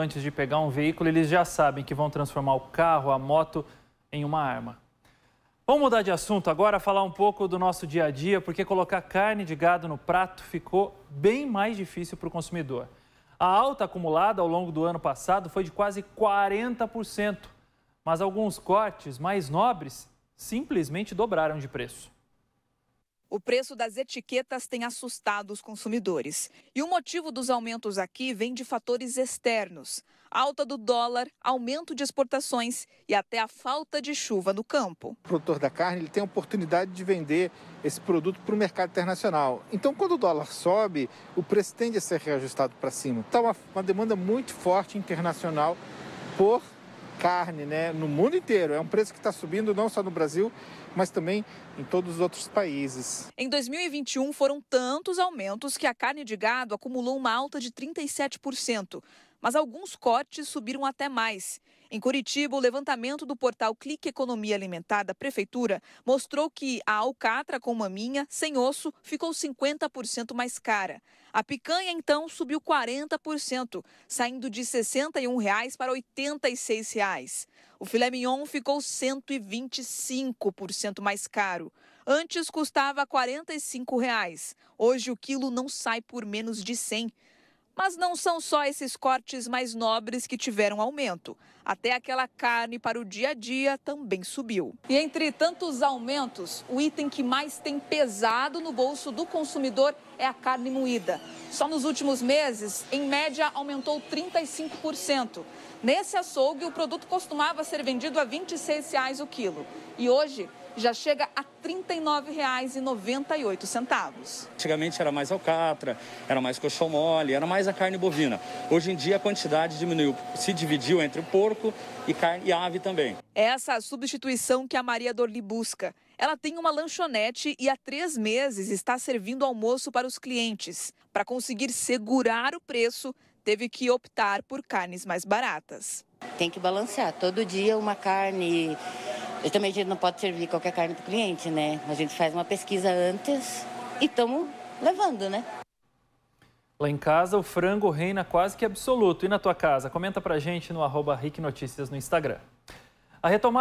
Antes de pegar um veículo, eles já sabem que vão transformar o carro, a moto, em uma arma. Vamos mudar de assunto agora, falar um pouco do nosso dia a dia, porque colocar carne de gado no prato ficou bem mais difícil para o consumidor. A alta acumulada ao longo do ano passado foi de quase 40%, mas alguns cortes mais nobres simplesmente dobraram de preço. O preço das etiquetas tem assustado os consumidores. E o motivo dos aumentos aqui vem de fatores externos: alta do dólar, aumento de exportações e até a falta de chuva no campo. O produtor da carne ele tem a oportunidade de vender esse produto para o mercado internacional. Então, quando o dólar sobe, o preço tende a ser reajustado para cima. Está então, uma, uma demanda muito forte internacional por carne né, no mundo inteiro. É um preço que está subindo não só no Brasil, mas também em todos os outros países. Em 2021, foram tantos aumentos que a carne de gado acumulou uma alta de 37% mas alguns cortes subiram até mais. Em Curitiba, o levantamento do portal Clique Economia Alimentar da Prefeitura mostrou que a alcatra com maminha, sem osso, ficou 50% mais cara. A picanha, então, subiu 40%, saindo de R$ 61,00 para R$ 86,00. O filé mignon ficou 125% mais caro. Antes custava R$ 45,00. Hoje o quilo não sai por menos de 100. Mas não são só esses cortes mais nobres que tiveram aumento. Até aquela carne para o dia a dia também subiu. E entre tantos aumentos, o item que mais tem pesado no bolso do consumidor é a carne moída. Só nos últimos meses, em média, aumentou 35%. Nesse açougue, o produto costumava ser vendido a R$ 26 o quilo. E hoje já chega a R$ 39,98. Antigamente era mais alcatra, era mais coxão mole, era mais a carne bovina. Hoje em dia a quantidade diminuiu, se dividiu entre o porco e, carne, e ave também. É essa é a substituição que a Maria Dorli busca. Ela tem uma lanchonete e há três meses está servindo almoço para os clientes. Para conseguir segurar o preço, teve que optar por carnes mais baratas. Tem que balancear. Todo dia uma carne e também a gente não pode servir qualquer carne para o cliente, né? A gente faz uma pesquisa antes e estamos levando, né? Lá em casa, o frango reina quase que absoluto. E na tua casa? Comenta pra gente no arroba Rick Notícias no Instagram. A retomada...